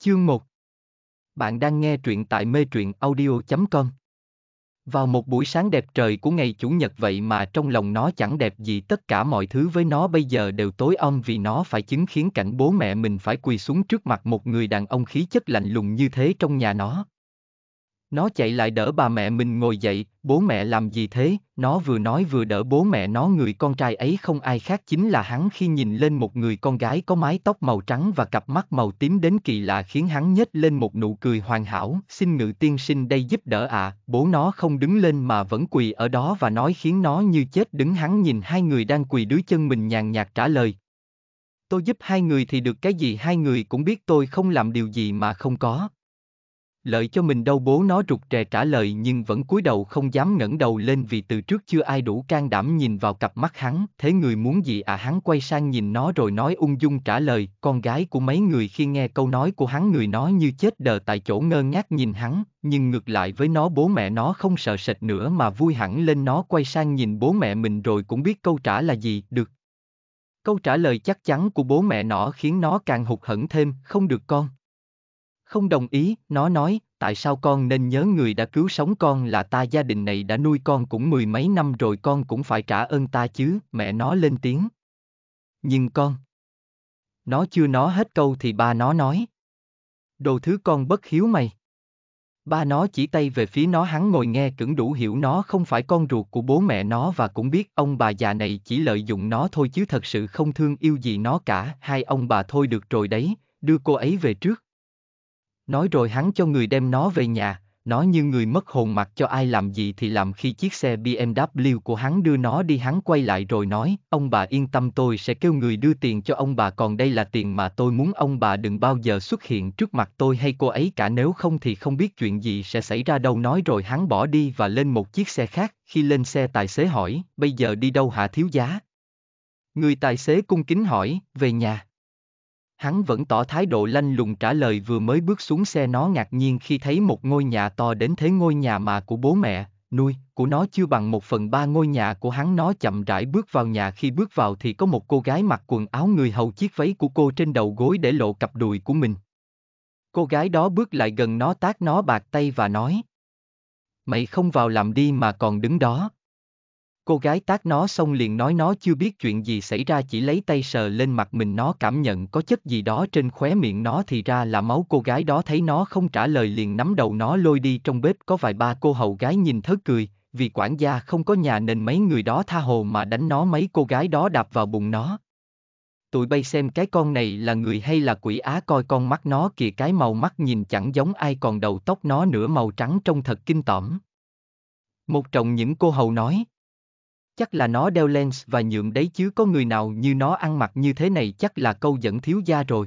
Chương 1 Bạn đang nghe truyện tại mê truyện audio.com Vào một buổi sáng đẹp trời của ngày Chủ nhật vậy mà trong lòng nó chẳng đẹp gì tất cả mọi thứ với nó bây giờ đều tối om vì nó phải chứng kiến cảnh bố mẹ mình phải quỳ xuống trước mặt một người đàn ông khí chất lạnh lùng như thế trong nhà nó. Nó chạy lại đỡ bà mẹ mình ngồi dậy, bố mẹ làm gì thế, nó vừa nói vừa đỡ bố mẹ nó người con trai ấy không ai khác chính là hắn khi nhìn lên một người con gái có mái tóc màu trắng và cặp mắt màu tím đến kỳ lạ khiến hắn nhếch lên một nụ cười hoàn hảo, xin ngự tiên sinh đây giúp đỡ ạ, à. bố nó không đứng lên mà vẫn quỳ ở đó và nói khiến nó như chết đứng hắn nhìn hai người đang quỳ dưới chân mình nhàn nhạt trả lời. Tôi giúp hai người thì được cái gì hai người cũng biết tôi không làm điều gì mà không có lợi cho mình đâu bố nó rụt rè trả lời nhưng vẫn cúi đầu không dám ngẩng đầu lên vì từ trước chưa ai đủ can đảm nhìn vào cặp mắt hắn, thế người muốn gì à hắn quay sang nhìn nó rồi nói ung dung trả lời, con gái của mấy người khi nghe câu nói của hắn người nói như chết đờ tại chỗ ngơ ngác nhìn hắn, nhưng ngược lại với nó bố mẹ nó không sợ sệt nữa mà vui hẳn lên nó quay sang nhìn bố mẹ mình rồi cũng biết câu trả là gì, được. Câu trả lời chắc chắn của bố mẹ nó khiến nó càng hụt hẫng thêm, không được con. Không đồng ý, nó nói, tại sao con nên nhớ người đã cứu sống con là ta gia đình này đã nuôi con cũng mười mấy năm rồi con cũng phải trả ơn ta chứ, mẹ nó lên tiếng. Nhưng con... Nó chưa nói hết câu thì ba nó nói. Đồ thứ con bất hiếu mày. Ba nó chỉ tay về phía nó hắn ngồi nghe cũng đủ hiểu nó không phải con ruột của bố mẹ nó và cũng biết ông bà già này chỉ lợi dụng nó thôi chứ thật sự không thương yêu gì nó cả. Hai ông bà thôi được rồi đấy, đưa cô ấy về trước. Nói rồi hắn cho người đem nó về nhà, nó như người mất hồn mặt cho ai làm gì thì làm khi chiếc xe BMW của hắn đưa nó đi hắn quay lại rồi nói, ông bà yên tâm tôi sẽ kêu người đưa tiền cho ông bà còn đây là tiền mà tôi muốn ông bà đừng bao giờ xuất hiện trước mặt tôi hay cô ấy cả nếu không thì không biết chuyện gì sẽ xảy ra đâu nói rồi hắn bỏ đi và lên một chiếc xe khác, khi lên xe tài xế hỏi, bây giờ đi đâu hả thiếu giá? Người tài xế cung kính hỏi, về nhà. Hắn vẫn tỏ thái độ lanh lùng trả lời vừa mới bước xuống xe nó ngạc nhiên khi thấy một ngôi nhà to đến thế ngôi nhà mà của bố mẹ, nuôi, của nó chưa bằng một phần ba ngôi nhà của hắn nó chậm rãi bước vào nhà khi bước vào thì có một cô gái mặc quần áo người hầu chiếc váy của cô trên đầu gối để lộ cặp đùi của mình. Cô gái đó bước lại gần nó tát nó bạc tay và nói. Mày không vào làm đi mà còn đứng đó. Cô gái tát nó xong liền nói nó chưa biết chuyện gì xảy ra chỉ lấy tay sờ lên mặt mình nó cảm nhận có chất gì đó trên khóe miệng nó thì ra là máu cô gái đó thấy nó không trả lời liền nắm đầu nó lôi đi trong bếp có vài ba cô hầu gái nhìn thớ cười, vì quản gia không có nhà nên mấy người đó tha hồ mà đánh nó mấy cô gái đó đạp vào bụng nó. Tụi bay xem cái con này là người hay là quỷ á coi con mắt nó kìa cái màu mắt nhìn chẳng giống ai còn đầu tóc nó nửa màu trắng trông thật kinh tởm. Một trong những cô hầu nói chắc là nó đeo lens và nhượng đấy chứ có người nào như nó ăn mặc như thế này chắc là câu dẫn thiếu gia rồi.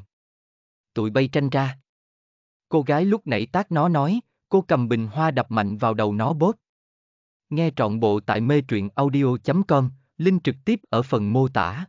Tụi bay tranh ra. Cô gái lúc nãy tác nó nói, cô cầm bình hoa đập mạnh vào đầu nó bóp. Nghe trọn bộ tại mê truyện audio.com, link trực tiếp ở phần mô tả.